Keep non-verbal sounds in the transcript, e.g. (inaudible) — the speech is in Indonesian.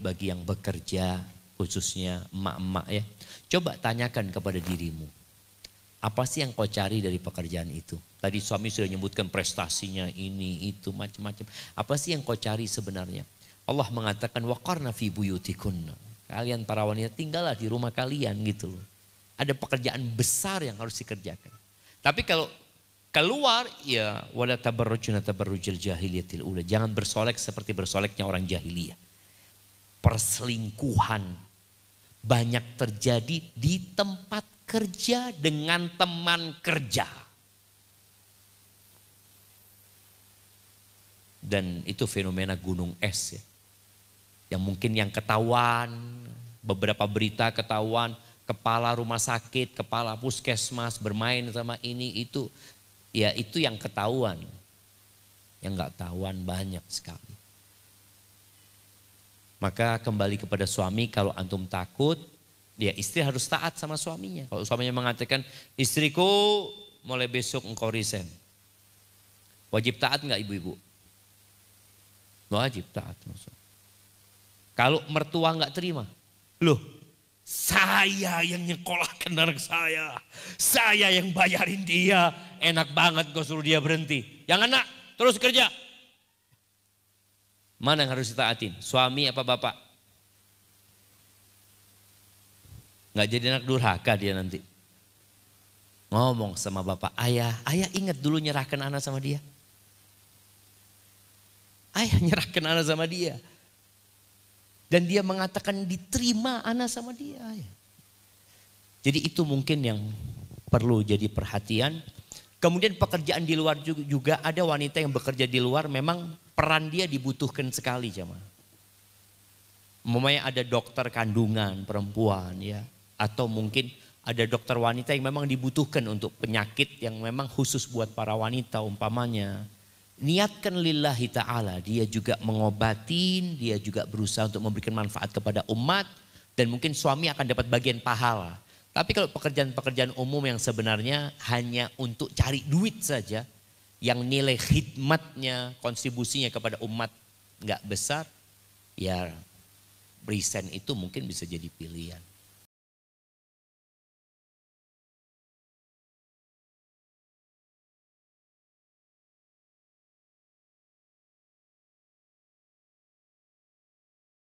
bagi yang bekerja, khususnya emak-emak ya. Coba tanyakan kepada dirimu, apa sih yang kau cari dari pekerjaan itu? Tadi suami sudah menyebutkan prestasinya ini, itu, macam-macam. Apa sih yang kau cari sebenarnya? Allah mengatakan, waqarna fi buyutikunna. Kalian para wanita tinggallah di rumah kalian gitu loh. Ada pekerjaan besar yang harus dikerjakan. Tapi kalau keluar ya wala tabarrujna tabarrujil jahiliyatil ula. Jangan bersolek seperti bersoleknya orang jahiliyah perselingkuhan banyak terjadi di tempat kerja dengan teman kerja. Dan itu fenomena gunung es ya. Yang mungkin yang ketahuan, beberapa berita ketahuan, kepala rumah sakit, kepala puskesmas bermain sama ini itu. Ya itu yang ketahuan. Yang gak ketahuan banyak sekali. Maka kembali kepada suami kalau antum takut, ya istri harus taat sama suaminya. Kalau suaminya mengatakan, istriku mulai besok engkau resign. Wajib taat nggak ibu-ibu? Wajib taat. Kalau mertua nggak terima, loh saya yang nyekolahkan anak saya. Saya yang bayarin dia. Enak banget gue suruh dia berhenti. Yang anak terus kerja. Mana yang harus ditaatin? Suami apa bapak? Nggak jadi anak durhaka dia nanti. Ngomong sama bapak, ayah, ayah ingat dulu nyerahkan anak sama dia. Ayah (laughs) nyerahkan anak sama dia. Dan dia mengatakan diterima anak sama dia. Jadi itu mungkin yang perlu jadi perhatian Kemudian pekerjaan di luar juga ada wanita yang bekerja di luar memang peran dia dibutuhkan sekali jemaah. Memangnya ada dokter kandungan perempuan ya atau mungkin ada dokter wanita yang memang dibutuhkan untuk penyakit yang memang khusus buat para wanita umpamanya. Niatkan lillahi ta'ala, dia juga mengobatin, dia juga berusaha untuk memberikan manfaat kepada umat dan mungkin suami akan dapat bagian pahala. Tapi kalau pekerjaan-pekerjaan umum yang sebenarnya hanya untuk cari duit saja, yang nilai khidmatnya, kontribusinya kepada umat nggak besar, ya resign itu mungkin bisa jadi pilihan.